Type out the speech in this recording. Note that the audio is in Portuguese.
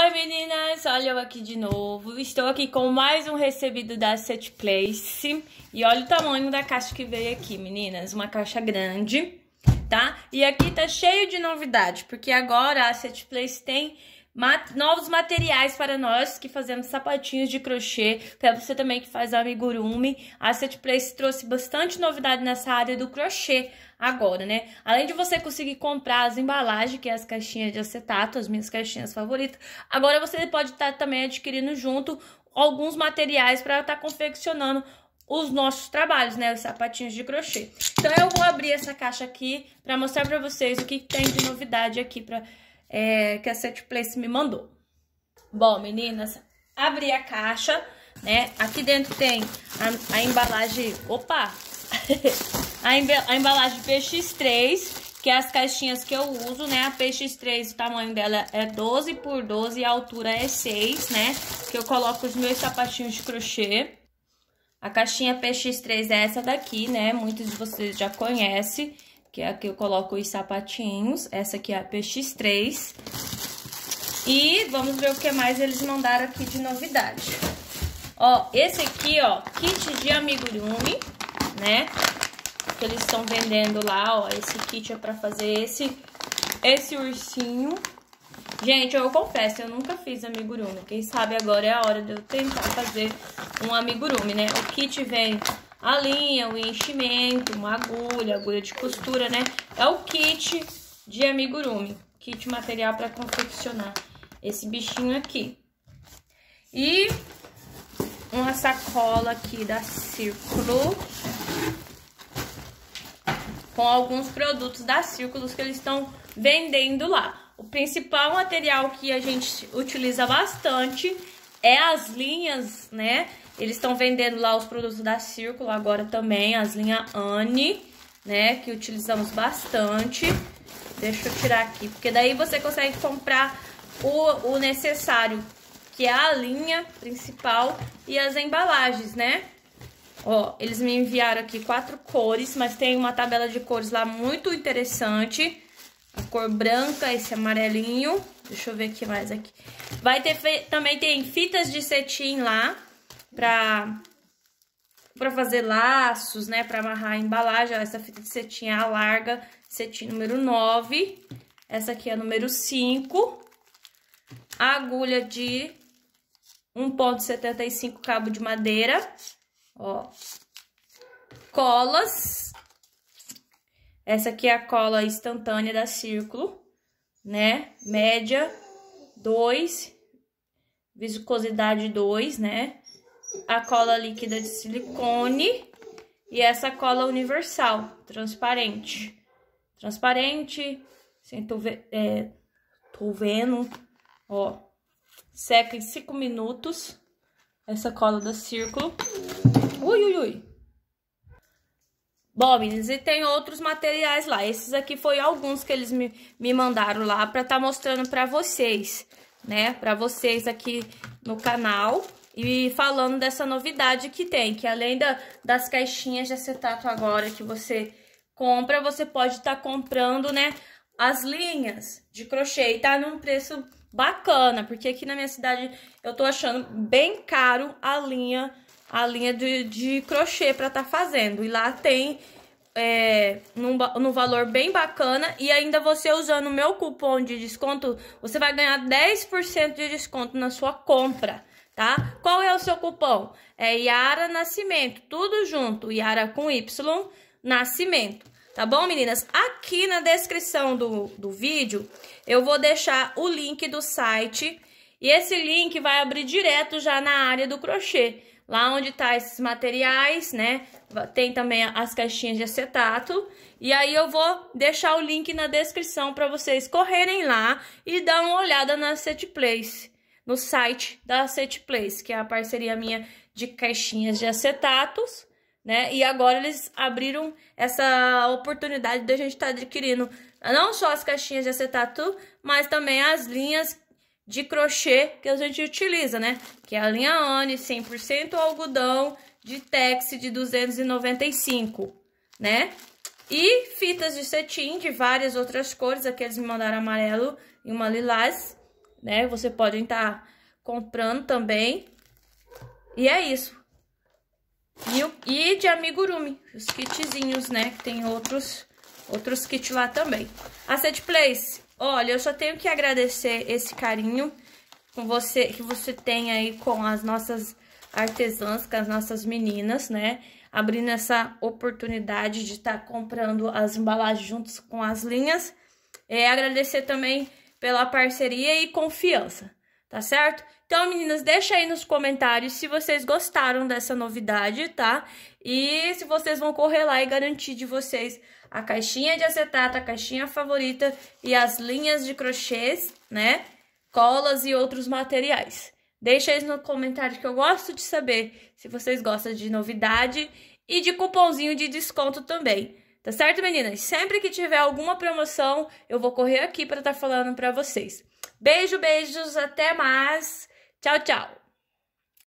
Oi meninas, olha eu aqui de novo. Estou aqui com mais um recebido da Set Place. E olha o tamanho da caixa que veio aqui, meninas. Uma caixa grande, tá? E aqui tá cheio de novidade, porque agora a Set Place tem mat novos materiais para nós que fazemos sapatinhos de crochê, para você também que faz amigurumi. A Set Place trouxe bastante novidade nessa área do crochê agora, né? Além de você conseguir comprar as embalagens, que é as caixinhas de acetato, as minhas caixinhas favoritas, agora você pode estar tá também adquirindo junto alguns materiais para estar tá confeccionando os nossos trabalhos, né? Os sapatinhos de crochê. Então, eu vou abrir essa caixa aqui para mostrar para vocês o que tem de novidade aqui para é, que a Place me mandou. Bom, meninas, abri a caixa, né? Aqui dentro tem a, a embalagem... Opa! a, embalagem PX3, que é as caixinhas que eu uso, né? A PX3, o tamanho dela é 12 por 12 e a altura é 6, né? Que eu coloco os meus sapatinhos de crochê. A caixinha PX3 é essa daqui, né? Muitos de vocês já conhecem que é a que eu coloco os sapatinhos. Essa aqui é a PX3. E vamos ver o que mais eles mandaram aqui de novidade. Ó, esse aqui, ó, kit de amigurumi, né? Que eles estão vendendo lá, ó. Esse kit é pra fazer esse, esse ursinho. Gente, eu confesso, eu nunca fiz amigurumi. Quem sabe agora é a hora de eu tentar fazer um amigurumi, né? O kit vem a linha, o enchimento, uma agulha, agulha de costura, né? É o kit de amigurumi, kit material para confeccionar esse bichinho aqui. E uma sacola aqui da Círculo com alguns produtos da Círculos que eles estão vendendo lá. O principal material que a gente utiliza bastante é as linhas, né? Eles estão vendendo lá os produtos da Círculo agora também, as linhas Anne, né? Que utilizamos bastante. Deixa eu tirar aqui, porque daí você consegue comprar o, o necessário, que é a linha principal e as embalagens, né? Ó, eles me enviaram aqui quatro cores, mas tem uma tabela de cores lá muito interessante. A cor branca, esse amarelinho. Deixa eu ver aqui mais aqui. Vai ter também tem fitas de cetim lá, para para fazer laços, né, para amarrar a embalagem, ó, essa fita de cetim é a larga, cetim número 9, essa aqui é a número 5, a agulha de 1.75 cabo de madeira, ó, colas, essa aqui é a cola instantânea da Círculo, né, média 2, viscosidade 2, né, a cola líquida de silicone e essa cola universal, transparente. Transparente, assim, tô, ve é, tô vendo, ó, seca em 5 minutos essa cola da Círculo. Ui, ui, ui. Bom, meninas, e tem outros materiais lá. Esses aqui foi alguns que eles me, me mandaram lá pra estar tá mostrando pra vocês, né? Pra vocês aqui no canal. E falando dessa novidade que tem, que além da, das caixinhas de acetato agora que você compra, você pode estar tá comprando, né, as linhas de crochê e tá num preço bacana, porque aqui na minha cidade eu tô achando bem caro a linha a linha de, de crochê para tá fazendo. E lá tem é, num, num, valor bem bacana. E ainda você usando o meu cupom de desconto, você vai ganhar 10% de desconto na sua compra tá? Qual é o seu cupom? É Yara Nascimento, tudo junto, Yara com Y, Nascimento. Tá bom, meninas? Aqui na descrição do, do vídeo, eu vou deixar o link do site. E esse link vai abrir direto já na área do crochê. Lá onde tá esses materiais, né? Tem também as caixinhas de acetato. E aí eu vou deixar o link na descrição para vocês correrem lá e dar uma olhada na set place no site da Acet Place, que é a parceria minha de caixinhas de acetatos, né? E agora eles abriram essa oportunidade de a gente estar tá adquirindo não só as caixinhas de acetato, mas também as linhas de crochê que a gente utiliza, né? Que é a linha Oni, 100% algodão, de tex de 295, né? E fitas de cetim de várias outras cores, aqui eles me mandaram amarelo e uma lilás, né? Você pode estar comprando também. E é isso. E, o, e de amigurumi, os kitzinhos, né? Que tem outros, outros kits lá também. A Set Place, olha, eu só tenho que agradecer esse carinho com você que você tem aí com as nossas artesãs, com as nossas meninas, né? Abrindo essa oportunidade de estar tá comprando as embalagens juntos com as linhas. É, agradecer também pela parceria e confiança, tá certo? Então, meninas, deixa aí nos comentários se vocês gostaram dessa novidade, tá? E se vocês vão correr lá e garantir de vocês a caixinha de acetato, a caixinha favorita e as linhas de crochês, né? Colas e outros materiais. Deixa aí no comentário que eu gosto de saber se vocês gostam de novidade e de cupomzinho de desconto também. Tá certo, meninas? Sempre que tiver alguma promoção, eu vou correr aqui para estar tá falando para vocês. Beijo, beijos, até mais. Tchau, tchau.